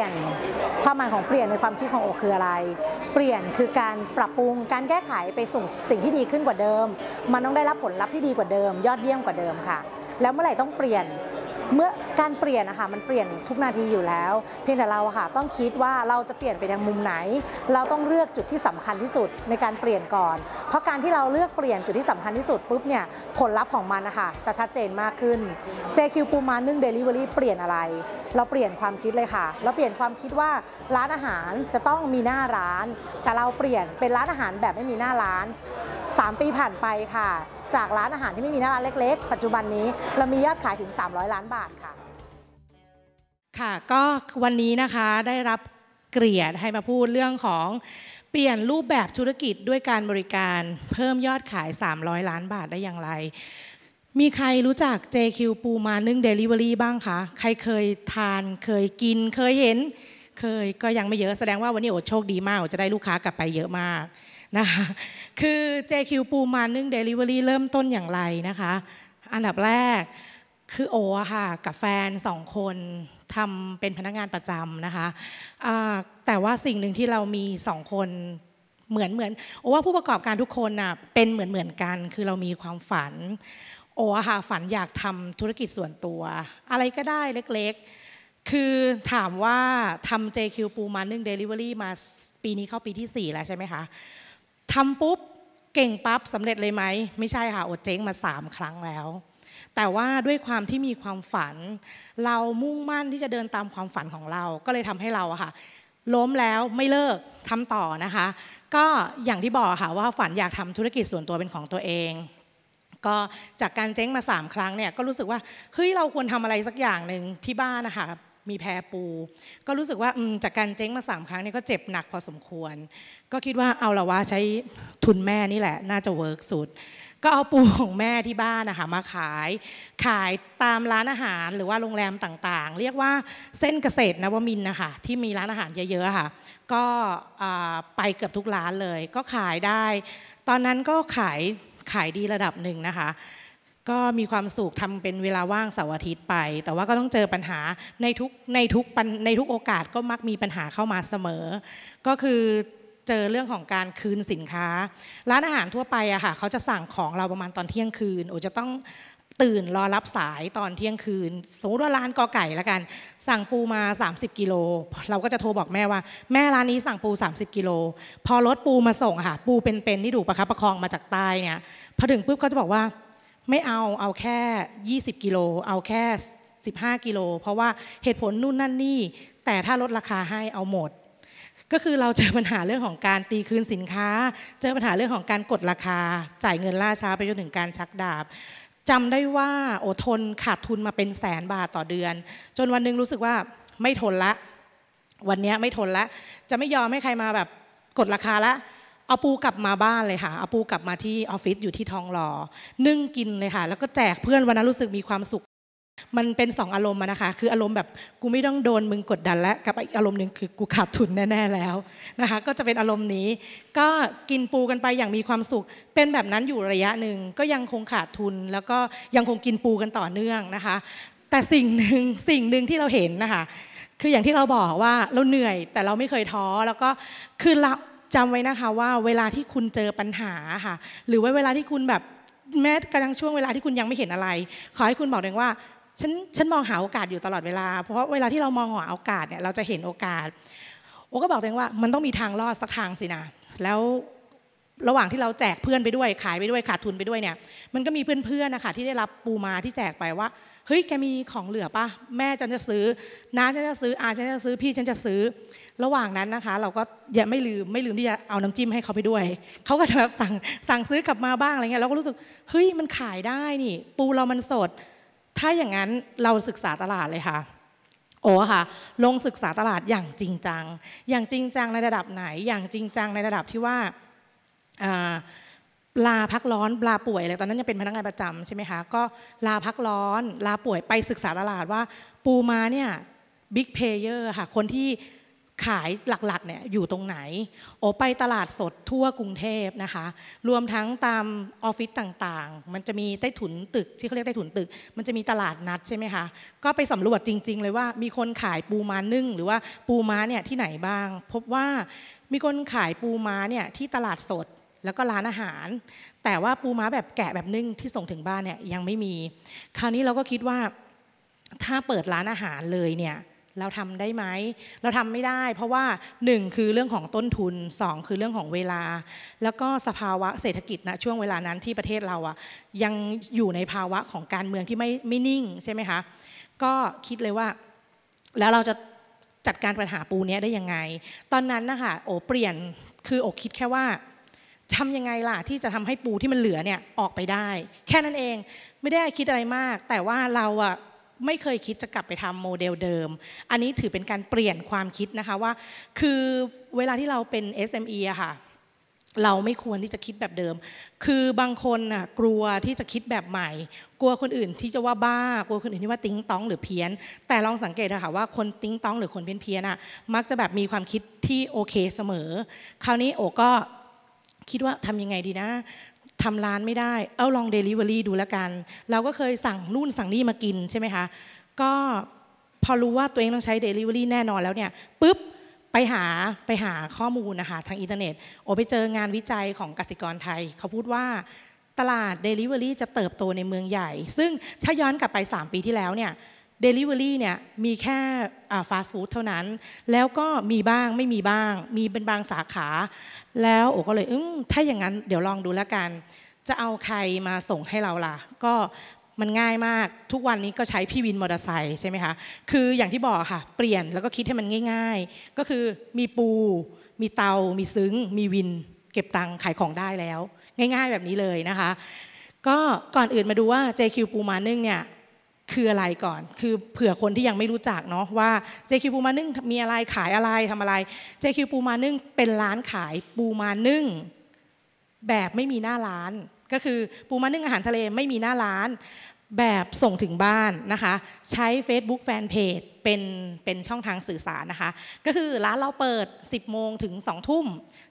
ี่ยนความหมายของเปลี่ยนในความคิดของโอคืออะไร เปลี่ยนคือการปรับปรุงการแก้ไขไปสู่สิ่งที่ดีขึ้นกว่าเดิม มันต้องได้รับผลลัพธ์ที่ดีกว่าเดิม ยอดเยี่ยมกว่าเดิมค่ะ แล้วเมื่อไหร่ต้องเปลี่ยน เมื่อการเปลี่ยนนะคะมันเปลี่ยนทุกนาทีอยู่แล้ว เพียงแต่เราค่ะต้องคิดว่าเราจะเปลี่ยนไปทางมุมไหน เราต้องเลือกจุดที่สำคัญที่สุดในการเปลี่ยนก่อน เพราะการที่เราเลือกเปลี่ยนจุดที่สำคัญที่สุดปุ๊บเนี่ยผลลัพธ์ของมันนะคะจะชัดเจนมากขึ้น JQ ปูมานึ่งเดลิเวอรี่เปลี่ยนอะไรเราเปลี่ยนความคิดเลยค่ะ เราเปลี่ยนความคิดว่าร้านอาหารจะต้องมีหน้าร้าน แต่เราเปลี่ยนเป็นร้านอาหารแบบไม่มีหน้าร้าน 3 ปีผ่านไปค่ะ จากร้านอาหารที่ไม่มีหน้าร้านเล็ก ๆ ปัจจุบันนี้เรามียอดขายถึง 300 ล้านบาทค่ะ ค่ะก็วันนี้นะคะได้รับเกลียดให้มาพูดเรื่องของเปลี่ยนรูปแบบธุรกิจด้วยการบริการ เพิ่มยอดขาย 300 ล้านบาทได้อย่างไรมีใครรู้จัก JQ ปูมานึ่ง Delivery บ้างคะ ใครเคยทาน เคยกิน เคยเห็น เคยก็ยังไม่เยอะแสดงว่าวันนี้โอโชคดีมากจะได้ลูกค้ากลับไปเยอะมากนะคะ คือ JQ ปูมานึ่ง Delivery เริ่มต้นอย่างไรนะคะ อันดับแรกคือโอค่ะกับแฟนสองคนทำเป็นพนักงานประจำนะคะะแต่ว่าสิ่งหนึ่งที่เรามีสองคนเหมือนเหมือนโอว่าผู้ประกอบการทุกคนน่ะเป็นเหมือนเหมือนกันคือเรามีความฝันโอ้ค่ะฝันอยากทำธุรกิจส่วนตัว อะไรก็ได้เล็กๆ คือถามว่าทำ JQ ปูมาหนึ่ง Delivery มาปีนี้เข้าปีที่4แล้วใช่ไหมคะทำปุ๊บเก่งปั๊บสำเร็จเลยไหมไม่ใช่ค่ะอดเจ๊งมา3ครั้งแล้ว แต่ว่าด้วยความที่มีความฝัน เรามุ่งมั่นที่จะเดินตามความฝันของเรา ก็เลยทำให้เราค่ะล้มแล้วไม่เลิกทำต่อนะคะ ก็อย่างที่บอกค่ะว่าฝันอยากทำธุรกิจส่วนตัวเป็นของตัวเองก็จากการเจ๊งมา3ครั้งเนี่ยก็รู้สึกว่าเฮ้ยเราควรทำอะไรสักอย่างหนึ่งที่บ้านนะคะมีแพรปูก็รู้สึกว่าจากการเจ๊งมา 3 ครั้งเนี่ยก็เจ็บหนักพอสมควร ก็คิดว่าเอาละว่าใช้ทุนแม่นี่แหละน่าจะเวิร์กสุด ก็เอาปูของแม่ที่บ้านนะคะมาขาย ขายตามร้านอาหารหรือว่าโรงแรมต่างๆ เรียกว่าเส้นเกษตรนวมินนะคะที่มีร้านอาหารเยอะๆค่ะ ก็ไปเกือบทุกร้านเลยก็ขายได้ ตอนนั้นก็ขายขายดีระดับหนึ่งนะคะ ก็มีความสุขทำเป็นเวลาว่างเสาร์อาทิตย์ไป แต่ว่าก็ต้องเจอปัญหาในทุกในทุกในทุกโอกาสก็มักมีปัญหาเข้ามาเสมอ ก็คือเจอเรื่องของการคืนสินค้า ร้านอาหารทั่วไปอะค่ะเขาจะสั่งของเราประมาณตอนเที่ยงคืนโอจะต้องตื่นรอรับสายตอนเที่ยงคืนสมมติว่าร้านกอไก่ละกันสั่งปูมา 30กิโลเราก็จะโทรบอกแม่ว่า แม่ร้านนี้สั่งปู 30กิโลพอรถปูมาส่งค่ะ ปูเป็นๆที่ดูประคับประคองมาจากใต้เนี่ยพอถึงปุ๊บเขาจะบอกว่าไม่เอาเอาแค่ 20กิโลเอาแค่ 15กิโลเพราะว่าเหตุผลนู่นนั่นนี่แต่ถ้าลดราคาให้เอาหมด ก็คือเราเจอปัญหาเรื่องของการตีคืนสินค้าเจอปัญหาเรื่องของการกดราคาจ่ายเงินล่าช้าไปจนถึงการชักดาบจำได้ว่าอดทนขาดทุนมาเป็นแสนบาทต่อเดือน จนวันนึงรู้สึกว่าไม่ทนละ วันนี้ไม่ทนละ จะไม่ยอมให้ใครมาแบบกดราคาละเอาปูกลับมาบ้านเลยค่ะเอาปูกลับมาที่ออฟฟิศอยู่ที่ทองหลอ่อนึ่งกินเลยค่ะแล้วก็แจกเพื่อนวันนั้นรู้สึกมีความสุข มันเป็นสองอารมณ์นะคะคืออารมณ์แบบกูไม่ต้องโดนมึงกดดัน แล้วกับอีกอารมณ์หนึ่งคือกูขาดทุนแน่ๆแล้วนะคะก็จะเป็นอารมณ์นี้ ก็กินปูกันไปอย่างมีความสุข เป็นแบบนั้นอยู่ระยะหนึ่งก็ยังคงขาดทุน แล้วก็ยังคงกินปูกันต่อเนื่องนะคะ แต่สิ่งหนึ่งสิ่งหนึ่งที่เราเห็นนะคะ คืออย่างที่เราบอกว่าเราเหนื่อย แต่เราไม่เคยท้อแล้วก็คือเราจำไว้นะคะว่าเวลาที่คุณเจอปัญหาค่ะหรือว่าเวลาที่คุณแบบแม้กระทั่งช่วงเวลาที่คุณยังไม่เห็นอะไร ขอให้คุณบอกเองว่า ฉันฉันมองหาโอกาสอยู่ตลอดเวลาเพราะเวลาที่เรามองหาโอกาสเนี่ยเราจะเห็นโอกาส โอก็บอกเองว่ามันต้องมีทางรอดสักทางสินะแล้วระหว่างที่เราแจกเพื่อนไปด้วยขายไปด้วยขาดทุนไปด้วยเนี่ย มันก็มีเพื่อนๆนะคะที่ได้รับปูมาที่แจกไปว่าเฮ้ยแกมีของเหลือปะแม่ฉันจะซื้อน้าฉันจะซื้ออาฉันจะซื้อพี่ฉันจะซื้อ ระหว่างนั้นนะคะ เราก็อย่าไม่ลืมไม่ลืมที่จะเอาน้ำจิ้มให้เขาไปด้วยเขาก็จะแบบสั่งสั่งซื้อกลับมาบ้างอะไรเงี้ยเราก็รู้สึกเฮ้ยมันขายได้นี่ ปูเรามันสด ถ้าอย่างนั้นเราศึกษาตลาดเลยค่ะโอ้ค่ะ ลงศึกษาตลาดอย่างจริงจัง อย่างจริงจังในระดับไหน อย่างจริงจังในระดับที่ว่าลาพักร้อนลาป่วยอะไรตอนนั้นยังเป็นพนักงานประจำใช่ไหมคะก็ลาพักร้อนลาป่วยไปศึกษาตลาดว่า ปูมาเนี่ยบิ๊กเพเยอร์ค่ะคนที่ขายหลักๆเนี่ยอยู่ตรงไหนโอไปตลาดสดทั่วกรุงเทพนะคะ รวมทั้งตามออฟฟิศต่างๆ มันจะมีใต้ถุนตึกที่เขาเรียกใต้ถุนตึกมันจะมีตลาดนัดใช่ไหมคะก็ไปสำรวจจริง ๆ เลยว่ามีคนขายปูม้านึ่งหรือว่าปูม้าเนี่ยที่ไหนบ้าง พบว่ามีคนขายปูม้าเนี่ยที่ตลาดสดแล้วก็ร้านอาหาร แต่ว่าปูม้าแบบแกะแบบนึ่งที่ส่งถึงบ้านเนี่ยยังไม่มี คราวนี้เราก็คิดว่าถ้าเปิดร้านอาหารเลยเนี่ยเราทำได้ไหม เราทำไม่ได้ เพราะว่า 1 คือเรื่องของต้นทุน 2 คือเรื่องของเวลา แล้วก็สภาวะเศรษฐกิจนะช่วงเวลานั้นที่ประเทศเราอะยังอยู่ในภาวะของการเมืองที่ไม่ไม่นิ่ง ใช่ไหมคะ ก็คิดเลยว่า แล้วเราจะจัดการปัญหาปูนี้ได้ยังไง ตอนนั้นนะคะโอเปลี่ยนคือโอคิดแค่ว่าทำยังไงล่ะที่จะทำให้ปูที่มันเหลือเนี่ยออกไปได้ แค่นั้นเองไม่ได้คิดอะไรมาก แต่ว่าเราอะไม่เคยคิดจะกลับไปทำโมเดลเดิม อันนี้ถือเป็นการเปลี่ยนความคิดนะคะว่า คือเวลาที่เราเป็น SME อะค่ะเราไม่ควรที่จะคิดแบบเดิม คือบางคนน่ะกลัวที่จะคิดแบบใหม่ กลัวคนอื่นที่จะว่าบ้ากลัวคนอื่นที่ว่าติ้งต้อง หรือเพี้ยน แต่ลองสังเกตนะคะว่าคนติ้งต้องหรือคนเพี้ยนเพี้ยนอะมักจะแบบมีความคิดที่โอเคเสมอ คราวนี้โอก็คิดว่าทำยังไงดีนะทำร้านไม่ได้ เอาลองเดลิเวอรี่ดูแล้วกัน เราก็เคยสั่งนู่นสั่งนี่มากินใช่ไหมคะ ก็พอรู้ว่าตัวเองต้องใช้เดลิเวอรี่แน่นอนแล้วเนี่ยปุ๊บไปหาไปหาข้อมูลนะคะทางอินเทอร์เน็ต โอไปเจองานวิจัยของกสิกรไทย เขาพูดว่าตลาด Delivery จะเติบโตในเมืองใหญ่ ซึ่งถ้าย้อนกลับไป 3 ปีที่แล้วเนี่ยเดลิเวอรี่เนี่ยมีแค่ฟาสต์ฟู้ดเท่านั้น แล้วก็มีบ้างไม่มีบ้าง มีเป็นบางสาขา แล้วโอก็เลยถ้าอย่างนั้นเดี๋ยวลองดูแล้วกัน จะเอาใครมาส่งให้เราล่ะ ก็มันง่ายมากทุกวันนี้ก็ใช้พี่วินมอเตอร์ไซค์ใช่ไหมคะคืออย่างที่บอกค่ะ เปลี่ยนแล้วก็คิดให้มันง่าย ๆ ก็คือมีปู มีเตามีซึ้งมีวินเก็บตังค์ขายของได้แล้ว ง่ายๆ แบบนี้เลยนะคะ ก็ก่อนอื่นมาดูว่า JQ ปูมานึ่งเนี่ยคืออะไรก่อนคือเผื่อคนที่ยังไม่รู้จักเนาะว่า JQ ปูมานึ่งมีอะไรขายอะไรทำอะไร JQ ปูมานึ่งเป็นร้านขายปูมานึ่งแบบไม่มีหน้าร้าน ก็คือปูมานึ่งอาหารทะเล ไม่มีหน้าร้านแบบส่งถึงบ้านนะคะ ใช้ Facebook Fanpage เป็นเป็นช่องทางสื่อสารนะคะ ก็คือร้านเราเปิด 10 โมงถึง 2 ทุ่ม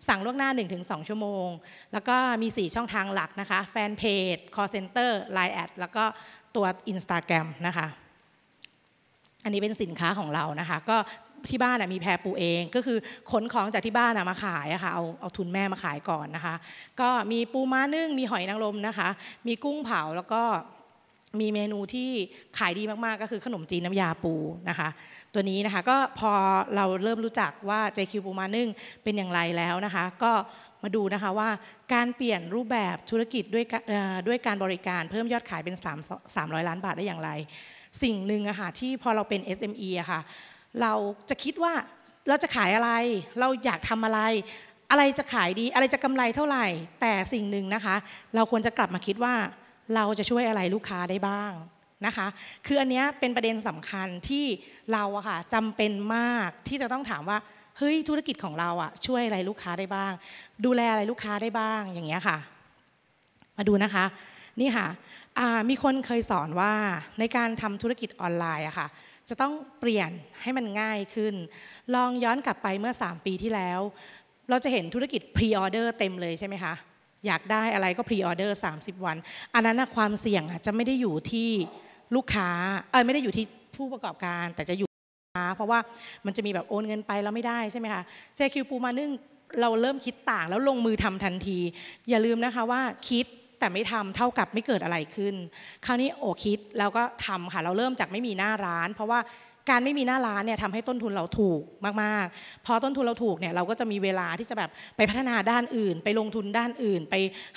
สั่งล่วงหน้า 1-2 ชั่วโมง แล้วก็มี 4 ช่องทางหลักนะคะแฟนเพจ call center line ad แล้วก็ตัว i n s t a g r รมนะคะ อันนี้เป็นสินค้าของเรานะคะ ก็ที่บ้านมีแพรปูเอง ก็คือขนของจากที่บ้านมาขายะค่ะเอาเอาทุนแม่มาขายก่อนนะคะ ก็มีปูม้านึ่งมีหอยนางรมนะคะ มีกุ้งเผา แล้วก็มีเมนูที่ขายดีมากๆ ก็คือขนมจีนน้ำยาปูนะคะ ตัวนี้นะคะ ก็พอเราเริ่มรู้จักว่า JQ ปูมานึ่งเป็นอย่างไรแล้วนะคะ ก็มาดูนะคะว่าการเปลี่ยนรูปแบบธุรกิจด้วยด้วยการบริการเพิ่มยอดขายเป็น3 300 ล้านบาทได้อย่างไร สิ่งหนึ่งอะค่ะที่พอเราเป็น SME อะค่ะเราจะคิดว่าเราจะขายอะไร เราอยากทำอะไร อะไรจะขายดีอะไรจะกำไรเท่าไหร่ แต่สิ่งหนึ่งนะคะเราควรจะกลับมาคิดว่าเราจะช่วยอะไรลูกค้าได้บ้างนะคะคืออันนี้เป็นประเด็นสำคัญที่เราอะค่ะจำเป็นมากที่จะต้องถามว่าเฮ้ยธุรกิจของเราอะช่วยอะไรลูกค้าได้บ้าง ดูแลอะไรลูกค้าได้บ้างอย่างเงี้ยค่ะ มาดูนะคะนี่ค่ะมีคนเคยสอนว่าในการทำธุรกิจออนไลน์อะค่ะจะต้องเปลี่ยนให้มันง่ายขึ้น ลองย้อนกลับไปเมื่อ 3 ปีที่แล้วเราจะเห็นธุรกิจพรีออเดอร์เต็มเลยใช่ไหมคะอยากได้อะไรก็พรีออเดอร์30 วัน อันนั้นความเสี่ยงจะไม่ได้อยู่ที่ลูกค้าเออไม่ได้อยู่ที่ผู้ประกอบการแต่จะอยู่เพราะว่ามันจะมีแบบโอนเงินไปแล้วไม่ได้ใช่ไหมคะเจคิวปูมานึ่งเราเริ่มคิดต่างแล้วลงมือทำทันทีอย่าลืมนะคะว่าคิดแต่ไม่ทำเท่ากับไม่เกิดอะไรขึ้น คราวนี้โอคิดแล้วก็ทำค่ะเราเริ่มจากไม่มีหน้าร้าน เพราะว่าการไม่มีหน้าร้านเนี่ยทำให้ต้นทุนเราถูกมากๆพอต้นทุนเราถูกเนี่ยเราก็จะมีเวลาที่จะแบบไปพัฒนาด้านอื่น ไปลงทุนด้านอื่น ไป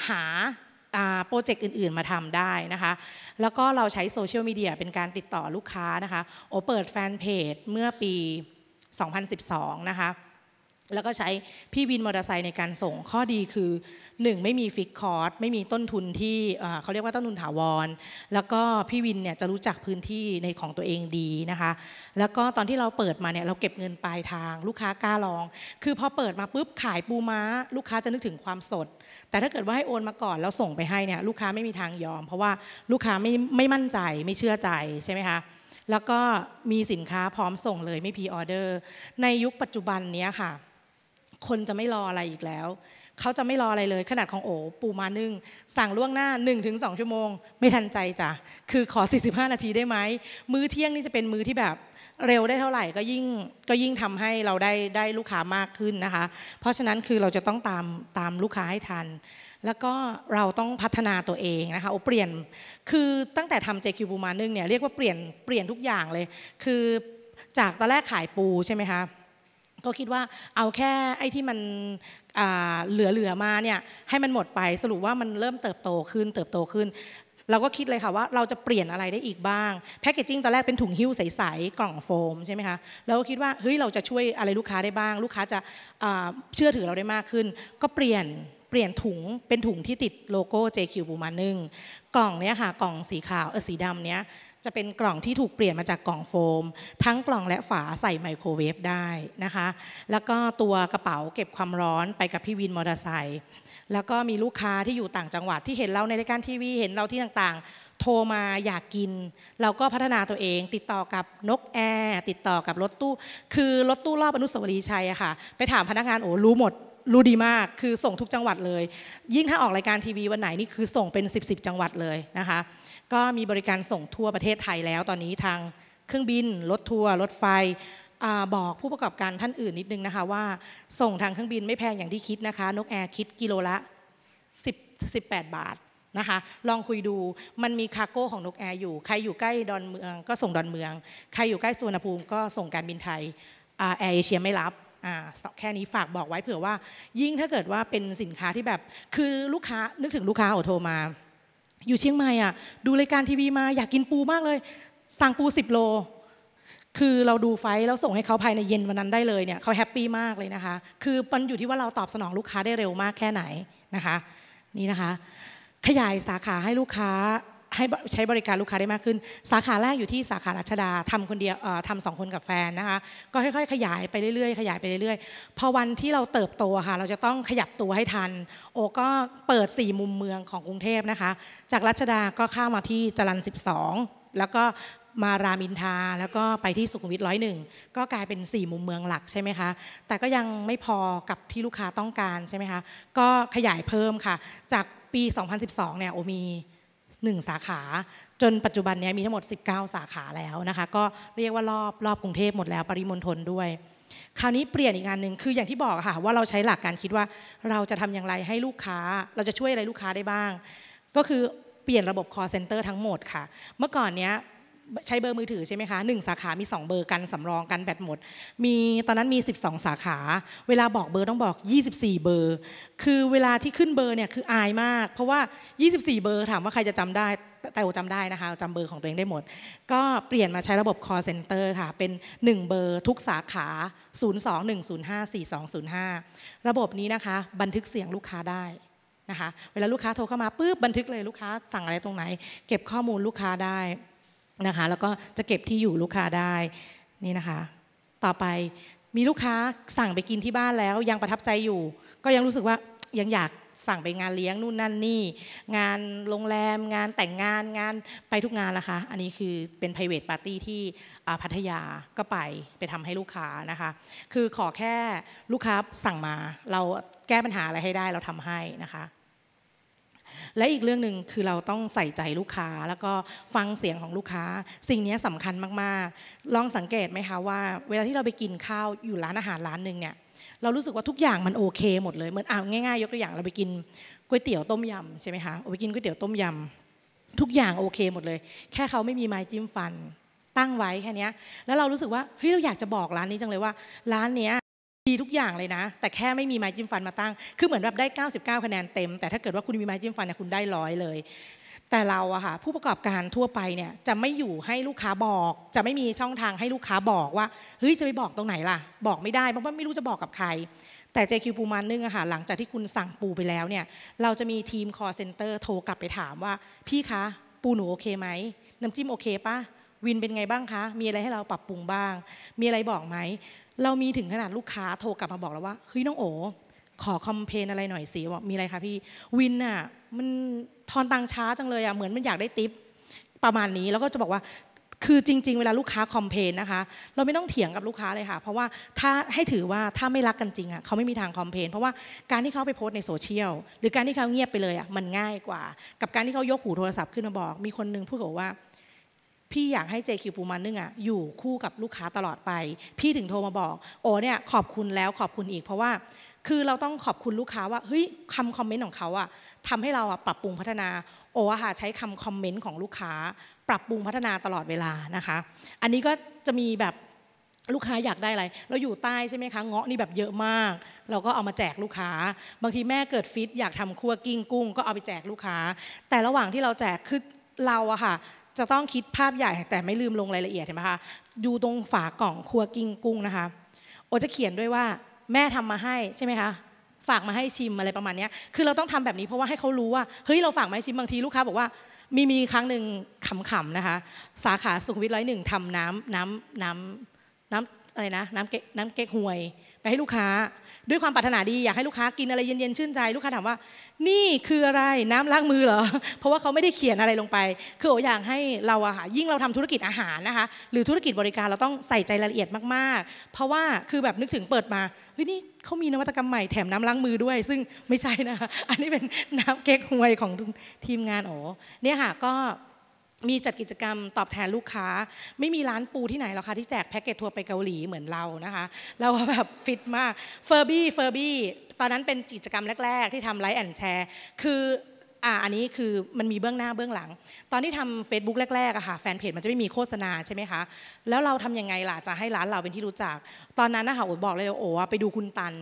หาโปรเจกต์อื่นๆมาทำได้นะคะ แล้วก็เราใช้โซเชียลมีเดียเป็นการติดต่อลูกค้านะคะ โอเปิดแฟนเพจเมื่อปี 2012 นะคะแล้วก็ใช้พี่วินมอเตอร์ไซค์ในการส่ง ข้อดีคือ 1 ไม่มีฟิกคอร์สไม่มีต้นทุนที่เขาเรียกว่าต้นทุนถาวร แล้วก็พี่วินเนี่ยจะรู้จักพื้นที่ในของตัวเองดีนะคะ แล้วก็ตอนที่เราเปิดมาเนี่ยเราเก็บเงินปลายทางลูกค้ากล้าลอง คือพอเปิดมาปุ๊บขายปูม้า ลูกค้าจะนึกถึงความสด แต่ถ้าเกิดว่าให้โอนมาก่อนแล้วส่งไปให้เนี่ยลูกค้าไม่มีทางยอม เพราะว่าลูกค้าไม่ไม่มั่นใจไม่เชื่อใจใช่ไหมคะแล้วก็มีสินค้าพร้อมส่งเลยไม่พีออเดอร์ ในยุคปัจจุบันนี้ค่ะคนจะไม่รออะไรอีกแล้ว เขาจะไม่รออะไรเลย ขนาดของโอ ปูมานึ่งสั่งล่วงหน้า1-2 ชั่วโมง ไม่ทันใจจ้ะ คือขอ 45 นาทีได้ไหมมื้อเที่ยงนี่จะเป็นมื้อที่แบบเร็วได้เท่าไหร่ก็ยิ่งก็ยิ่งทำให้เราได้ได้ลูกค้ามากขึ้นนะคะ เพราะฉะนั้นคือเราจะต้องตามตามลูกค้าให้ทัน แล้วก็เราต้องพัฒนาตัวเองนะคะโอเปลี่ยนคือตั้งแต่ทำเจคิวบูมานึ่งเนี่ยเรียกว่าเปลี่ยนเปลี่ยนทุกอย่างเลย คือจากตอนแรกขายปูใช่ไหมคะก็คิดว่าเอาแค่ไอ้ที่มันเหลือๆมาเนี่ยให้มันหมดไปสรุปว่ามันเริ่มเติบโตขึ้นเติบโตขึ้น เราก็คิดเลยค่ะว่าเราจะเปลี่ยนอะไรได้อีกบ้างแพคเกจจิ้งตอนแรกเป็นถุงหิ้วใสๆกล่องโฟมใช่ไหมคะเราก็คิดว่าเฮ้ยเราจะช่วยอะไรลูกค้าได้บ้าง ลูกค้าจะเชื่อถือเราได้มากขึ้น ก็เปลี่ยนเปลี่ยนถุงเป็นถุงที่ติดโลโก้ JQ บูมานึ่งกล่องเนี้ยค่ะกล่องสีขาวเออสีดำเนี้ยจะเป็นกล่องที่ถูกเปลี่ยนมาจากกล่องโฟม ทั้งกล่องและฝาใส่ไมโครเวฟได้นะคะ แล้วก็ตัวกระเป๋าเก็บความร้อนไปกับพี่วินมอเตอร์ไซค์แล้วก็มีลูกค้าที่อยู่ต่างจังหวัดที่เห็นเราในรายการทีวีเห็นเราที่ต่างๆ โทรมาอยากกิน เราก็พัฒนาตัวเองติดต่อกับนกแอร์ติดต่อกับรถตู้ คือรถตู้รอบอนุสาวรีย์ชัยอะค่ะ ไปถามพนักงานโอ้รู้หมดรู้ดีมากคือส่งทุกจังหวัดเลย ยิ่งถ้าออกรายการทีวีวันไหนนี่คือส่งเป็น 10บสจังหวัดเลยนะคะก็มีบริการส่งทั่วประเทศไทยแล้วตอนนี้ทางเครื่องบินรถทัวร์รถไฟบอกผู้ประกอบการท่านอื่นนิดนึงนะคะว่าส่งทางเครื่องบินไม่แพงอย่างที่คิดนะคะ นกแอร์คิดกิโลละ10 18บาทนะคะลองคุยดูมันมีคาโก้ของนกแอร์อยู่ใครอยู่ใกล้ดอนเมืองก็ส่งดอนเมืองใครอยู่ใกล้สุวรรณภูมิ ก็ส่งการบินไทยแอร์เอเชียไม่รับแค่นี้ฝากบอกไว้เผื่อว่า ยิ่งถ้าเกิดว่าเป็นสินค้าที่แบบคือลูกค้านึกถึงลูกค้าโอโทรมาอยู่เชียงใหม่อ่ะ ดูรายการทีวีมาอยากกินปูมากเลยสั่งปูสิบโล คือเราดูไฟ แล้วส่งให้เขาภายในเย็นวันนั้นได้เลยเนี่ยเขาแฮปปี้มากเลยนะคะ คือมันอยู่ที่ว่าเราตอบสนองลูกค้าได้เร็วมากแค่ไหนนะคะนี่นะคะ ขยายสาขาให้ลูกค้าให้ใช้บริการลูกค้าได้มากขึ้น สาขาแรกอยู่ที่สาขารัชดาทำคนเดียวทำสองคนกับแฟนนะคะ ก็ค่อยๆขยายไปเรื่อย ๆ ขยายไปเรื่อยๆพอวันที่เราเติบโตค่ะเราจะต้องขยับตัวให้ทัน โอก็เปิด4มุมเมืองของกรุงเทพนะคะจากรัชดาก็ข้ามาที่จรัญ12แล้วก็มารามินทาแล้วก็ไปที่สุขุมวิทร้อยหนึ่งก็กลายเป็น 4 มุมเมืองหลักใช่ไหมคะแต่ก็ยังไม่พอกับที่ลูกค้าต้องการใช่ไหมคะก็ขยายเพิ่มค่ะ จากปี 2012เนี่ยโอมีหนึ่งสาขา จนปัจจุบันนี้มีทั้งหมด 19 สาขาแล้วนะคะ ก็เรียกว่ารอบรอบกรุงเทพหมดแล้วปริมณฑลด้วยคราวนี้เปลี่ยนอีกงานหนึ่งคืออย่างที่บอกค่ะ ว่าเราใช้หลักการคิดว่าเราจะทำอย่างไรให้ลูกค้าเราจะช่วยอะไรลูกค้าได้บ้างก็คือเปลี่ยนระบบ call center ทั้งหมดค่ะ เมื่อก่อนเนี้ยใช้เบอร์มือถือใช่ไหมคะหนึ่งสาขา มี2 เบอร์กันสำรองกันแบตหมดมีตอนนั้นมี 12 สาขา เวลาบอกเบอร์ต้องบอก 24 เบอร์ คือเวลาที่ขึ้นเบอร์เนี่ยคืออายมาก เพราะว่า 24 เบอร์ถามว่าใครจะจำได้แต่โอจำได้นะคะจำเบอร์ของตัวเองได้หมด ก็เปลี่ยนมาใช้ระบบ call center ค่ะเป็น1เบอร์ทุกสาขา021054205 ระบบนี้นะคะ บันทึกเสียงลูกค้าได้นะคะ เวลาลูกค้าโทรเข้ามาปุ๊บบันทึกเลยลูกค้าสั่งอะไรตรงไหน เก็บข้อมูลลูกค้าได้นะคะแล้วก็จะเก็บที่อยู่ลูกค้าได้นี่นะคะ ต่อไปมีลูกค้าสั่งไปกินที่บ้านแล้วยังประทับใจอยู่ ก็ยังรู้สึกว่ายังอยากสั่งไปงานเลี้ยงนู่นนั่นนี่งานโรงแรม งานแต่งงาน งานไปทุกงานนะคะอันนี้คือเป็น private party ที่พัทยาก็ไปไปทำให้ลูกค้านะคะ คือขอแค่ลูกค้าสั่งมา เราแก้ปัญหาอะไรให้ได้เราทำให้นะคะและอีกเรื่องหนึ่งคือเราต้องใส่ใจลูกค้าแล้วก็ฟังเสียงของลูกค้า สิ่งนี้สำคัญมากๆ ลองสังเกตไหมคะว่า เวลาที่เราไปกินข้าวอยู่ร้านอาหารร้านหนึ่งเนี่ยเรารู้สึกว่าทุกอย่างมันโอเคหมดเลยเหมือนอ่าง่ายๆยกตัวอย่างเราไปกินก๋วยเตี๋ยวต้มยำใช่ไหมคะไปกินก๋วยเตี๋ยวต้มยำทุกอย่างโอเคหมดเลย แค่เขาไม่มีไม้จิ้มฟันตั้งไว้แค่นี้แล้วเรารู้สึกว่าเฮ้ยเราอยากจะบอกร้านนี้จังเลยว่าร้านเนี้ยดีทุกอย่างเลยนะ แต่แค่ไม่มีไม้จิ้มฟันมาตั้งคือเหมือนแบบได้ 99คะแนนเต็ม แต่ถ้าเกิดว่าคุณมีไม้จิ้มฟันเนี่ยคุณได้ร้อยเลย แต่เราอะค่ะผู้ประกอบการทั่วไปเนี่ยจะไม่อยู่ให้ลูกค้าบอก จะไม่มีช่องทางให้ลูกค้าบอกว่าเฮ้ยจะไปบอกตรงไหนล่ะบอกไม่ได้เพราะว่าไม่รู้จะบอกกับใคร แต่ JQ ปูมันนึงอะค่ะหลังจากที่คุณสั่งปูไปแล้วเนี่ยเราจะมีทีม์เซ็นเตอร์โทรกลับไปถามว่า พี่คะปูหนูโอเคไหมน้ำจิ้มโอเคปะวินเป็นไงบ้างคะ มีอะไรให้เราปรับปรุงบ้าง มีอะไรบอกไหม เรามีถึงขนาดลูกค้าโทรกลับมาบอกแล้วว่า เฮ้ยน้องโอขอคอมเพนอะไรหน่อยสิบอกมีอะไรคะพี่ วินน่ะ มันทอนตังช้าจังเลยอ่ะเหมือนมันอยากได้ติป ประมาณนี้ แล้วก็จะบอกว่า คือจริง ๆ เวลาลูกค้าคอมเพนนะคะ เราไม่ต้องเถียงกับลูกค้าเลยค่ะ เพราะว่าถ้าให้ถือว่าถ้าไม่รักกันจริงอ่ะเขาไม่มีทางคอมเพนเพราะว่าการที่เขาไปโพสในโซเชียล หรือการที่เขาเงียบไปเลยอ่ะมันง่ายกว่า กับการที่เขายกหูโทรศัพท์ขึ้นมาบอก มีคนนึงพูดกับว่าพี่อยากให้ JQ ปูมันนึ่งอ่ะอยู่คู่กับลูกค้าตลอดไป พี่ถึงโทรมาบอก โอ้เนี่ยขอบคุณแล้วขอบคุณอีกเพราะว่า คือเราต้องขอบคุณลูกค้าว่าเฮ้ยคำคอมเมนต์ของเขาอ่ะทำให้เราอ่ะปรับปรุงพัฒนา โออะค่ะใช้คำคอมเมนต์ของลูกค้าปรับปรุงพัฒนาตลอดเวลานะคะ อันนี้ก็จะมีแบบลูกค้าอยากได้อะไรเราอยู่ใต้ใช่ไหมคะเงาะนี่แบบเยอะมาก เราก็เอามาแจกลูกค้า บางทีแม่เกิดฟิตอยากทำคัวกิ้งกุ้งก็เอาไปแจกลูกค้า แต่ระหว่างที่เราแจกคือเราอะค่ะจะต้องคิดภาพใหญ่แต่ไม่ลืมลงรายละเอียดเห็นไหมคะดูตรงฝากล่องครัวกิ้งกุ้งนะคะโอจะเขียนด้วยว่าแม่ทำมาให้ใช่ไหมคะฝากมาให้ชิมอะไรประมาณนี้คือเราต้องทำแบบนี้เพราะว่าให้เขารู้ว่าเฮ้ยเราฝากมาให้ชิมบางทีลูกค้าบอกว่ามีมีครั้งหนึ่งขำๆนะคะสาขาสุขวิทร้อยหนึ่งทำน้ำน้ำน้ำน้ำอะไรนะน้ำเก๊กน้ำเก๊กหวยไปให้ลูกค้า ด้วยความปรารถนาดีอยากให้ลูกค้ากินอะไรเย็นๆชื่นใจลูกค้าถามว่า นี่คืออะไรน้ำล้างมือเหรอเพราะว่าเขาไม่ได้เขียนอะไรลงไป คือโออยากให้เราอะค่ะยิ่งเราทำธุรกิจอาหารนะคะ หรือธุรกิจบริการเราต้องใส่ใจรายละเอียดมาก ๆ เพราะว่าคือแบบนึกถึงเปิดมาเฮ้ยนี่เขามีนวัตกรรมใหม่แถมน้ำล้างมือด้วย ซึ่งไม่ใช่นะคะอันนี้เป็นน้ำเก๊กฮวยของทีมงานอ๋อเนี่ยค่ะก็มีจัดกิจกรรมตอบแทนลูกค้า ไม่มีร้านปูที่ไหนหรอกค่ะที่แจกแพ็กเกจทัวร์ไปเกาหลีเหมือนเรานะคะเราแบบฟิตมากเฟอร์บี้เฟอร์บี้ตอนนั้นเป็นกิจกรรมแรก ๆ ที่ทำไลฟ์แอนด์แชร์คืออ่าอันนี้คือมันมีเบื้องหน้าเบื้องหลัง ตอนที่ทำ Facebook แรกๆอะค่ะแฟนเพจมันจะไม่มีโฆษณาใช่ไหมคะแล้วเราทำยังไงล่ะจะให้ร้านเราเป็นที่รู้จัก ตอนนั้นนะคะโอ๋บอกเลยโอ๋ไปดูคุณตัน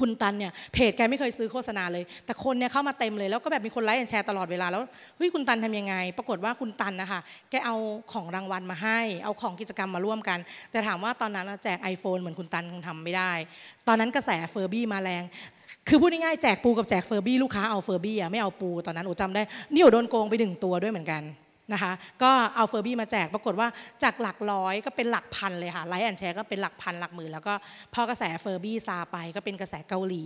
คุณตันเนี่ยเพจแกไม่เคยซื้อโฆษณาเลย แต่คนเนี่ยเข้ามาเต็มเลยแล้วก็แบบมีคนไลค์แชร์ตลอดเวลาแล้วเฮ้ยคุณตันทำยังไง ปรากฏว่าคุณตันนะคะแกเอาของรางวัลมาให้ เอาของกิจกรรมมาร่วมกัน แต่ถามว่าตอนนั้นแจก iPhone เหมือนคุณตันคงทำไม่ได้ ตอนนั้นกระแสเฟอร์บี้มาแรงคือพูดง่ายๆแจกปูกับแจกเฟอร์บี้ลูกค้าเอาเฟอร์บี้อะไม่เอาปูตอนนั้นโอจำได้นี่โอโดนโกงไปหนึ่งตัวด้วยเหมือนกันนะคะก็เอาเฟอร์บี้มาแจก ปรากฏว่าจากหลักร้อยก็เป็นหลักพันเลยค่ะ ไลท์แอนแชร์ก็เป็นหลักพันหลักหมื่นแล้วก็พอกระแสเฟอร์บี้ซาไปก็เป็นกระแสเกาหลี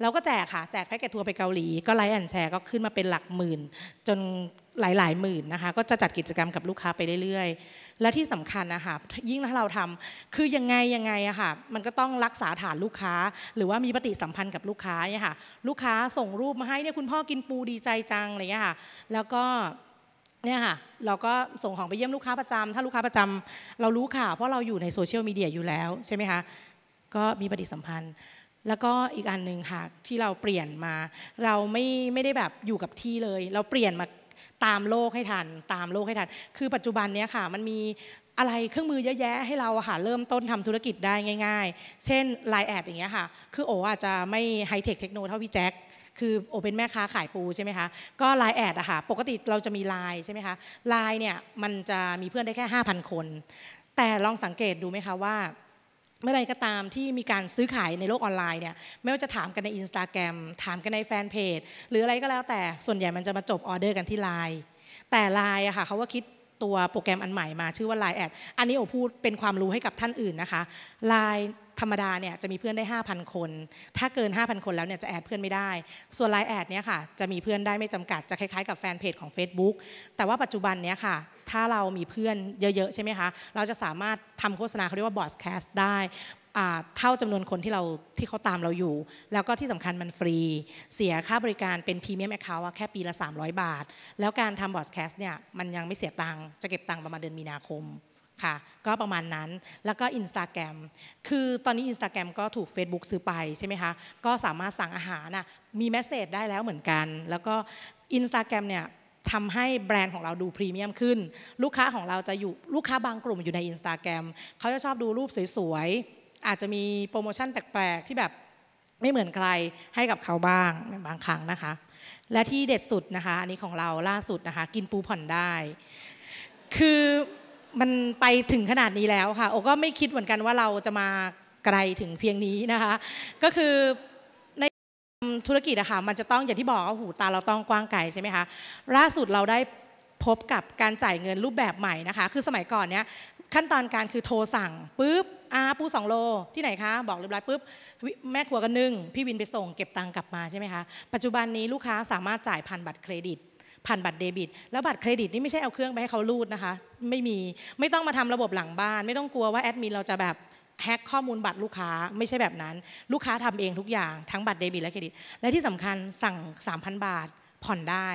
เราก็แจกค่ะ แจกแพ็กเกจทัวร์ไปเกาหลี ก็ไลท์แอนแชร์ก็ขึ้นมาเป็นหลักหมื่น จนหลายๆ หมื่นนะคะ ก็จะจัดกิจกรรมกับลูกค้าไปเรื่อยๆ และที่สำคัญนะคะ ยิ่งถ้าเราทำคือยังไงยังไงอะค่ะ มันก็ต้องรักษาฐานลูกค้าหรือว่ามีปฏิสัมพันธ์กับลูกค้าเนี่ยค่ะ ลูกค้าส่งรูปมาให้เนี่ยคุณพ่อกินปูดีใจจังอะไรเงี้ยค่ะ แล้วก็เนี่ยค่ะเราก็ส่งของไปเยี่ยมลูกค้าประจำถ้าลูกค้าประจำเรารู้ข่าวเพราะเราอยู่ในโซเชียลมีเดียอยู่แล้วใช่ไหมคะก็มีปฏิสัมพันธ์ แล้วก็อีกอันหนึ่งค่ะที่เราเปลี่ยนมา เราไม่ไม่ได้แบบอยู่กับที่เลย เราเปลี่ยนมาตามโลกให้ทันตามโลกให้ทันคือปัจจุบันเนี้ยค่ะมันมีอะไรเครื่องมือเยอะแยะให้เราค่ะเริ่มต้นทำธุรกิจได้ง่าย ๆ เช่น Line แอดอย่างเงี้ยค่ะคือโออาจจะไม่ไฮเทคเทคโนเท่าพี่แจ็คคือโอเป็นแม่ค้าขายปูใช่ไหมคะก็ไลน์แอดอะค่ะปกติเราจะมีไลน์ใช่ไหมคะไลน์เนี่ยมันจะมีเพื่อนได้แค่5,000 คน แต่ลองสังเกตดูไหมคะว่าเมื่อไรก็ตามที่มีการซื้อขายในโลกออนไลน์เนี่ยไม่ว่าจะถามกันในอินสตาแกรมถามกันในแฟนเพจหรืออะไรก็แล้วแต่ส่วนใหญ่มันจะมาจบออเดอร์กันที่ไลน์แต่ไลน์อะค่ะเขาก็คิดตัวโปรแกรมอันใหม่มาชื่อว่า Line แอดอันนี้โอพูดเป็นความรู้ให้กับท่านอื่นนะคะ Line ธรรมดาเนี่ยจะมีเพื่อนได้5,000คนถ้าเกิน5,000คนแล้วเนี่ยจะแอดเพื่อนไม่ได้ ส่วนไลน์แอดเนี่ยค่ะจะมีเพื่อนได้ไม่จำกัด จะคล้ายๆ กับแฟนเพจของ Facebook แต่ว่าปัจจุบันเนี่ยค่ะถ้าเรามีเพื่อนเยอะๆใช่ไหมคะเราจะสามารถทำโฆษณาเขาเรียกว่าบอสแคสต์ได้เท่าจำนวนคนที่เราที่เขาตามเราอยู่แล้วก็ที่สำคัญมันฟรีเสียค่าบริการเป็นพรีเมียมแอคเคาท์แค่ปีละ300 บาทแล้วการทำบอสแคสต์เนี่ยมันยังไม่เสียตังค์จะเก็บตังค์ประมาณเดือนมีนาคมค่ะก็ประมาณนั้นแล้วก็ Instagram คือตอนนี้ Instagram ก็ถูก Facebook ซื้อไปใช่ไหมคะก็สามารถสั่งอาหารนะมีแมสเซจได้แล้วเหมือนกัน แล้วก็ Instagram เนี่ยทำให้แบรนด์ของเราดูพรีเมียมขึ้น ลูกค้าของเราจะอยู่ลูกค้าบางกลุ่มอยู่ใน Instagram เขาจะชอบดูรูปสวยๆอาจจะมีโปรโมชั่นแปลกๆที่แบบไม่เหมือนใครให้กับเขาบ้างบางครั้งนะคะ และที่เด็ดสุดนะคะอันนี้ของเราล่าสุดนะคะกินปูผ่อนได้ คือมันไปถึงขนาดนี้แล้วค่ะ โอก็ไม่คิดเหมือนกันว่าเราจะมาไกลถึงเพียงนี้นะคะ ก็คือในธุรกิจอะค่ะมันจะต้องอย่างที่บอกว่าหูตาเราต้องกว้างไกลใช่ไหมคะ ล่าสุดเราได้พบกับการจ่ายเงินรูปแบบใหม่นะคะ คือสมัยก่อนเนี้ยขั้นตอนการคือโทรสั่งปุ๊บอาปูสองโลที่ไหนคะบอกเรียบร้อยปุ๊บแม่ครัวกันนึ่งพี่วินไปส่งเก็บตังค์กลับมาใช่ไหมคะ ปัจจุบันนี้ลูกค้าสามารถจ่ายผ่านบัตรเครดิตผ่านบัตรเดบิตแล้วบัตรเครดิต นี่ไม่ใช่เอาเครื่องไปให้เขารูดนะคะไม่มีไม่ต้องมาทำระบบหลังบ้าน ไม่ต้องกลัวว่าแอดมินเราจะแบบแฮกข้อมูลบัตรลูกค้าไม่ใช่แบบนั้นลูกค้าทำเองทุกอย่างทั้งบัตรเดบิต และเครดิต และที่สำคัญสั่ง 3,000 บาทผ่อนได้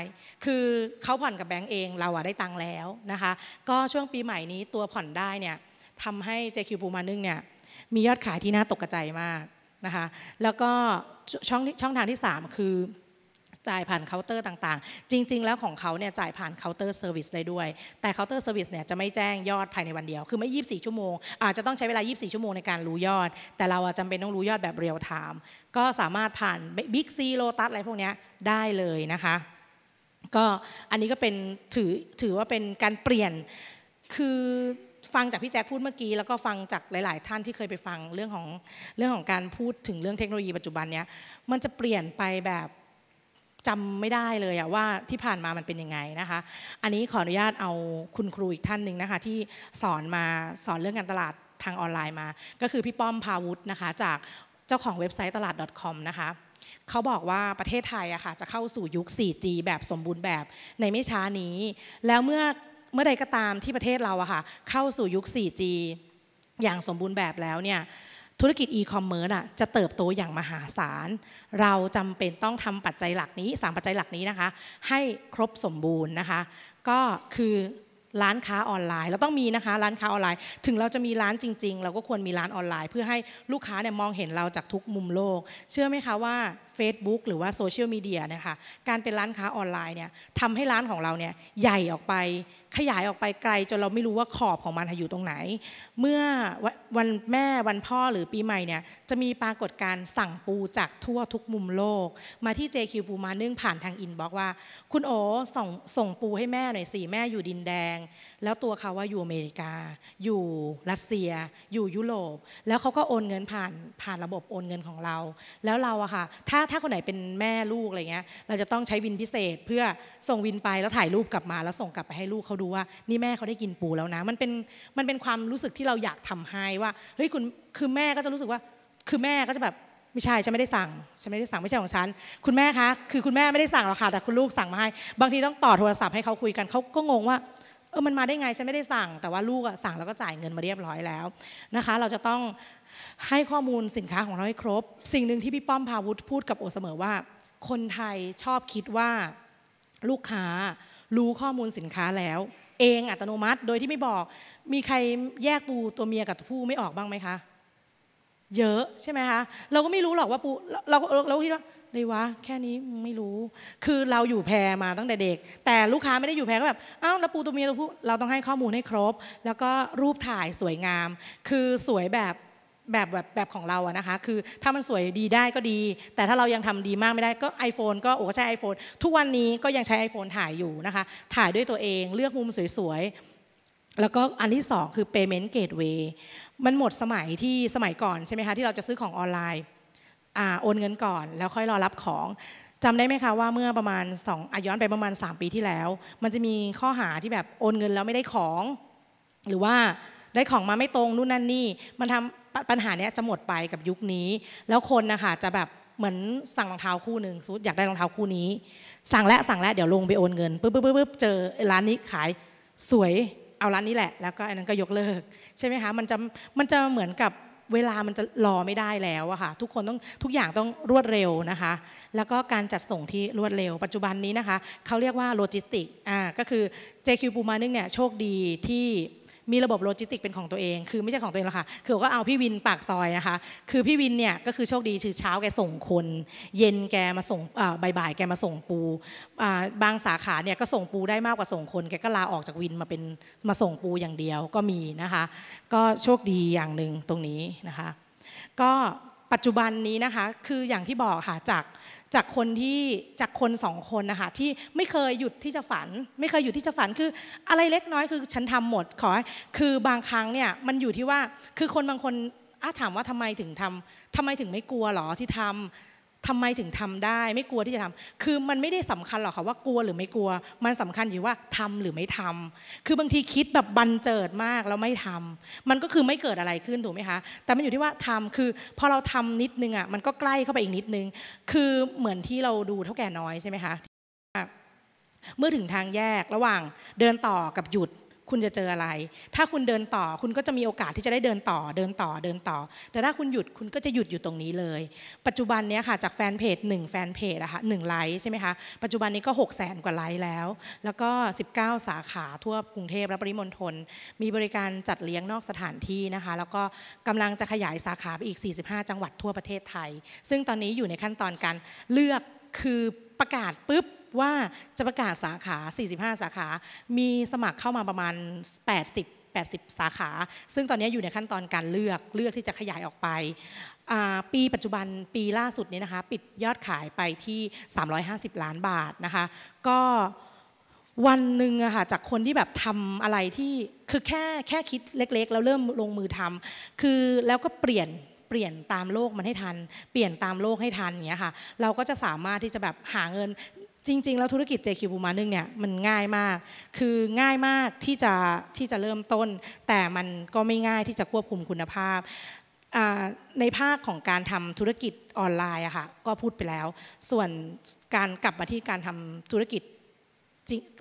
คือเขาผ่อนกับแบงก์เองเราอะได้ตังค์แล้วนะคะ ก็ช่วงปีใหม่นี้ตัวผ่อนได้เนี่ยทำให้ JQ ปูมานึ่งเนี่ยมียอดขายที่น่าตกใจมากนะคะ แล้วก็ช่องช่องทางที่ 3 คือจ่ายผ่านเคาน์เตอร์ต่างๆ จริง ๆ แล้วของเขาเนี่ยจ่ายผ่านเคาน์เตอร์เซอร์วิสได้ด้วย แต่เคาน์เตอร์เซอร์วิสเนี่ยจะไม่แจ้งยอดภายในวันเดียว คือไม่24 ชั่วโมง อาจจะต้องใช้เวลา24ชั่วโมงในการรู้ยอด แต่เราจำเป็นต้องรู้ยอดแบบเรียลไทม์ ก็สามารถผ่านบิ๊กซีโลตัสอะไรพวกนี้ได้เลยนะคะ ก็อันนี้ก็เป็นถือถือว่าเป็นการเปลี่ยน คือฟังจากพี่แจ๊คพูดเมื่อกี้แล้วก็ฟังจากหลาย ๆ ท่านที่เคยไปฟังเรื่องของเรื่องของการพูดถึงเรื่องเทคโนโลยีปัจจุบันเนี้ยมันจะเปลี่ยนไปแบบจำไม่ได้เลยอะว่าที่ผ่านมามันเป็นยังไงนะคะ อันนี้ขออนุญาตเอาคุณครูอีกท่านหนึ่งนะคะ ที่สอนมาสอนเรื่องการตลาดทางออนไลน์มา ก็คือพี่ป้อมพาวุฒินะคะจากเจ้าของเว็บไซต์ตลาด .com นะคะเขาบอกว่าประเทศไทยอะค่ะ จะเข้าสู่ยุค 4G แบบสมบูรณ์แบบในไม่ช้านี้ แล้วเมื่อเมื่อใดก็ตามที่ประเทศเราอะค่ะเข้าสู่ยุค 4G อย่างสมบูรณ์แบบแล้วเนี่ยธุรกิจอีคอมเมิร์ซอ่ะจะเติบโตอย่างมหาศาลเราจำเป็นต้องทำปัจจัยหลักนี้ 3 ปัจจัยหลักนี้นะคะ ให้ครบสมบูรณ์นะคะ ก็คือร้านค้าออนไลน์ เราต้องมีนะคะร้านค้าออนไลน์ ถึงเราจะมีร้านจริงๆ เราก็ควรมีร้านออนไลน์ เพื่อให้ลูกค้าเนี่ยมองเห็นเราจากทุกมุมโลก เชื่อไหมคะว่า Facebook หรือว่าโซเชียลมีเดียนะคะการเป็นร้านค้าออนไลน์เนี่ยทำให้ร้านของเราเนี่ยใหญ่ออกไปขยายออกไปไกลจนเราไม่รู้ว่าขอบของมันอยู่ตรงไหน เมื่อวันแม่วันพ่อหรือปีใหม่เนี่ยจะมีปรากฏการสั่งปูจากทั่วทุกมุมโลก มาที่ JQ ปูมาเนื่องผ่านทางอินบ็อกว่า คุณโอส่งส่งปูให้แม่หน่อยสิแม่อยู่ดินแดง แล้วตัวเขาว่าอยู่อเมริกา อยู่รัสเซีย อยู่ยุโรปแล้วเขาก็โอนเงินผ่านผ่านระบบโอนเงินของเรา แล้วเราอะค่ะถ้าถ้าคนไหนเป็นแม่ลูกอะไรเงี้ย เราจะต้องใช้วินพิเศษเพื่อส่งวินไปแล้วถ่ายรูปกลับมาแล้วส่งกลับไปให้ลูกเขาดูว่า นี่แม่เขาได้กินปูแล้วนะ มันเป็นมันเป็นความรู้สึกที่เราอยากทำให้ว่าเฮ้ยคุณคือแม่ก็จะรู้สึกว่า คือแม่ก็จะแบบไม่ใช่ฉันไม่ได้สั่งฉันไม่ได้สั่ง ไม่ใช่ของฉันคุณแม่คะคือคุณแม่ไม่ได้สั่งหรอกค่ะแต่คุณลูกสั่งมาให้ บางทีต้องต่อโทรศัพท์ให้เขาคุยกันเขาก็งงว่าเออมันมาได้ไงฉันไม่ได้สั่ง แต่ว่าลูกอะสั่งแล้วก็จ่ายเงินมาเรียบร้อยแล้วนะคะ เราจะต้องให้ข้อมูลสินค้าของเราให้ครบ สิ่งหนึ่งที่พี่ป้อมพาวุฒิพูดกับโอเสมอว่า คนไทยชอบคิดว่า ลูกค้ารู้ข้อมูลสินค้าแล้ว เองอัตโนมัติโดยที่ไม่บอก มีใครแยกปูตัวเมียกับผู้ไม่ออกบ้างไหมคะ เยอะใช่ไหมคะ เราก็ไม่รู้หรอกว่าปูเราเราคิดว่าเลยวะแค่นี้ไม่รู้ คือเราอยู่แพรมาตั้งแต่เด็ก แต่ลูกค้าไม่ได้อยู่แพรก็แบบอ้าวแล้วปูตัวเมียตัวผู้เราต้องให้ข้อมูลให้ครบ แล้วก็รูปถ่ายสวยงาม คือสวยแบบแบบแบบแบบของเราอะนะคะคือถ้ามันสวยดีได้ก็ดี แต่ถ้าเรายังทำดีมากไม่ได้ก็ iPhone ก็โอ้ก็ใช้ iPhone ทุกวันนี้ก็ยังใช้ iPhone ถ่ายอยู่นะคะถ่ายด้วยตัวเองเลือกมุมสวยๆแล้วก็อันที่ 2คือ payment gateway มันหมดสมัยที่สมัยก่อนใช่ไหมคะที่เราจะซื้อของออนไลน์โอนเงินก่อน แล้วค่อยรอรับของจำได้ไหมคะว่าเมื่อประมาณ 2อาย้อนไปประมาณ 3 ปีที่แล้ว มันจะมีข้อหาที่แบบโอนเงินแล้วไม่ได้ของ หรือว่าได้ของมาไม่ตรงนู่นนั่นนี่มันทำปัญหาเนี้ยจะหมดไปกับยุคนี้ แล้วคนนะคะจะแบบเหมือนสั่งรองเท้าคู่หนึ่งสอยากได้รองเท้าคู่นี้สั่งและสั่งและเดี๋ยวลงไปโอนเงินปุ๊บปุ๊บปุ๊บเจอร้านนี้ขายสวยเอาร้านนี้แหละ แล้วก็อันนั้นก็ยกเลิกใช่ไหมคะมันจะมันจะเหมือนกับเวลามันจะรอไม่ได้แล้วอะค่ะทุกคนต้องทุกอย่างต้องรวดเร็วนะคะ แล้วก็การจัดส่งที่รวดเร็ว ปัจจุบันนี้นะคะเขาเรียกว่าโลจิสติกอ่าก็คือ JQ ปูมานึงเนี่ยโชคดีที่มีระบบโลจิสติกเป็นของตัวเอง คือไม่ใช่ของตัวเองหรอกค่ะคือก็เอาพี่วินปากซอยนะคะ คือพี่วินเนี่ยก็คือโชคดีคือเช้าแกส่งคน เย็นแกมาส่งบ่ายๆแกมาส่งปู บางสาขาเนี่ยก็ส่งปูได้มากกว่าส่งคน แกก็ลาออกจากวินมาเป็นมาส่งปูอย่างเดียวก็มีนะคะ ก็โชคดีอย่างหนึ่งตรงนี้นะคะ ก็ปัจจุบันนี้นะคะคืออย่างที่บอกค่ะจากจากคนที่จากคนสองคนนะคะที่ไม่เคยหยุดที่จะฝัน ไม่เคยหยุดที่จะฝันคืออะไรเล็กน้อยคือฉันทำหมด ขอคือบางครั้งเนี่ยมันอยู่ที่ว่าคือคนบางคนอาถามว่าทำไมถึงทำ ทำไมถึงไม่กลัวหรอที่ทำทำไมถึงทำได้ ไม่กลัวที่จะทำ คือมันไม่ได้สำคัญหรอกค่ะว่ากลัวหรือไม่กลัว มันสำคัญอยู่ว่าทำหรือไม่ทำ คือบางทีคิดแบบบันเจิดมากแล้วไม่ทำ มันก็คือไม่เกิดอะไรขึ้นถูกไหมคะ แต่มันอยู่ที่ว่าทำคือพอเราทำนิดนึงอ่ะมันก็ใกล้เข้าไปอีกนิดนึงคือเหมือนที่เราดูเท่าแก่น้อยใช่ไหมคะเมื่อถึงทางแยกระหว่างเดินต่อกับหยุดคุณจะเจออะไร ถ้าคุณเดินต่อ คุณก็จะมีโอกาสที่จะได้เดินต่อ เดินต่อ เดินต่อ แต่ถ้าคุณหยุด คุณก็จะหยุดอยู่ตรงนี้เลย ปัจจุบันนี้ค่ะจากแฟนเพจ1แฟนเพจอะค่ะหไลค์ใช่ไหมคะ ปัจจุบันนี้ก็ 6 0 0แสนกว่าไลค์แล้ว แล้วก็ 19 สาขาทั่ว กรุงเทพและปริมณฑล มีบริการจัดเลี้ยงนอกสถานที่นะคะ แล้วก็กำลังจะขยายสาขาไปอีก 45 จังหวัดทั่วประเทศไทย ซึ่งตอนนี้อยู่ในขั้นตอนการเลือกคือประกาศปุ๊บว่าจะประกาศสาขา 45 สาขา มีสมัครเข้ามาประมาณ 80 80 สาขา ซึ่งตอนนี้อยู่ในขั้นตอนการเลือกเลือกที่จะขยายออกไปปีปัจจุบันปีล่าสุดนี้นะคะปิดยอดขายไปที่ 350 ล้านบาทนะคะก็วันหนึ่งอะค่ะจากคนที่แบบทำอะไรที่คือแค่แค่คิดเล็ก ๆ แล้วเริ่มลงมือทำคือแล้วก็เปลี่ยนเปลี่ยนตามโลกมันให้ทัน เปลี่ยนตามโลกให้ทันอย่างเงี้ยค่ะเราก็จะสามารถที่จะแบบหาเงิน จริง ๆ แล้วธุรกิจ JQ บูมานึงเนี่ยมันง่ายมากคือง่ายมากที่จะที่จะเริ่มต้น แต่มันก็ไม่ง่ายที่จะควบคุมคุณภาพในภาคของการทำธุรกิจออนไลน์อะค่ะก็พูดไปแล้ว ส่วนการกลับมาที่การทำธุรกิจ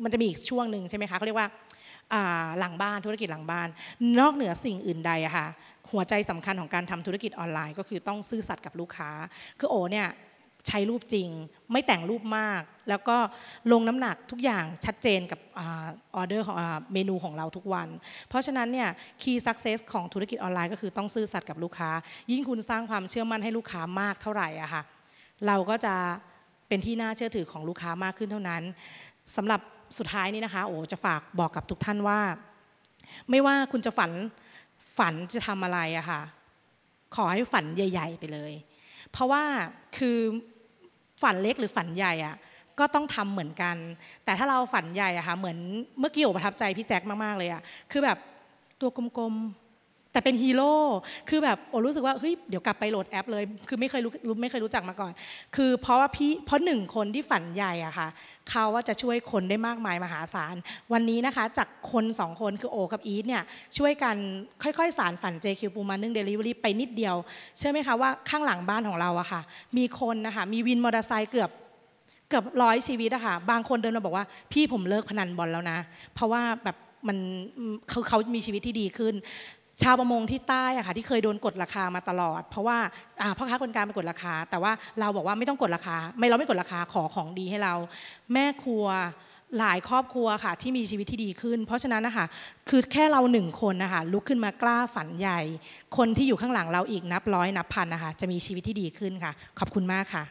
มันจะมีอีกช่วงหนึ่งใช่ไหมคะเขาเรียกว่าหลังบ้านธุรกิจหลังบ้าน นอกเหนือสิ่งอื่นใดอะค่ะหัวใจสำคัญของการทำธุรกิจออนไลน์ ก็คือต้องซื่อสัตย์กับลูกค้า คือโอเนี่ยใช้รูปจริงไม่แต่งรูปมาก แล้วก็ลงน้ำหนักทุกอย่างชัดเจนกับออเดอร์ของเมนูของเราทุกวันเพราะฉะนั้นเนี่ยคีย์สักเซสของธุรกิจออนไลน์ก็คือต้องซื่อสัตย์กับลูกค้า ยิ่งคุณสร้างความเชื่อมั่นให้ลูกค้ามากเท่าไหร่อะค่ะเราก็จะเป็นที่น่าเชื่อถือของลูกค้ามากขึ้นเท่านั้นสำหรับสุดท้ายนี้นะคะ โอ้จะฝากบอกกับทุกท่านว่า ไม่ว่าคุณจะฝันฝันจะทำอะไรอะค่ะขอให้ฝันใหญ่ ๆ ไปเลย เพราะว่าคือฝันเล็กหรือฝันใหญ่อะก็ต้องทำเหมือนกัน แต่ถ้าเราฝันใหญ่อะค่ะเหมือนเมื่อกี้โอประทับใจพี่แจ็คมากๆเลยอะคือแบบตัวกลมแต่เป็นฮีโร่ คือแบบ โอรู้สึกว่า เฮ้ย เดี๋ยวกลับไปโหลดแอปเลย คือไม่เคยรู้ ไม่เคยรู้จักมาก่อน คือเพราะว่าพี่ เพราะหนึ่งคนที่ฝันใหญ่อะค่ะ เขาว่าจะช่วยคนได้มากมายมหาศาล วันนี้นะคะ จากคนสองคน คือโอกับอีทเนี่ย ช่วยกันค่อยๆ สารฝัน JQ ปูมานึ่งเดลิเวอรี่ไปนิดเดียว เชื่อไหมคะว่าข้างหลังบ้านของเราอะค่ะ มีคนนะคะ มีวินมอเตอร์ไซค์เกือบเกือบร้อยชีวิตอะค่ะ บางคนเดินมาบอกว่า พี่ผมเลิกพนันบอลแล้วนะ เพราะว่าแบบมันเขาเขามีชีวิตที่ดีขึ้นชาวประมงที่ใต้อะค่ะที่เคยโดนกดราคามาตลอด เพราะว่าพ่อค้าคนกลางไปกดราคา แต่ว่าเราบอกว่าไม่ต้องกดราคา ไม่เราไม่กดราคาขอของดีให้เรา แม่ครัวหลายครอบครัวค่ะ ที่มีชีวิตที่ดีขึ้น เพราะฉะนั้นนะคะคือแค่เราหนึ่งคนนะคะลุกขึ้นมากล้าฝันใหญ่ คนที่อยู่ข้างหลังเราอีกนับร้อยนับพันนะคะจะมีชีวิตที่ดีขึ้นค่ะ ขอบคุณมากค่ะ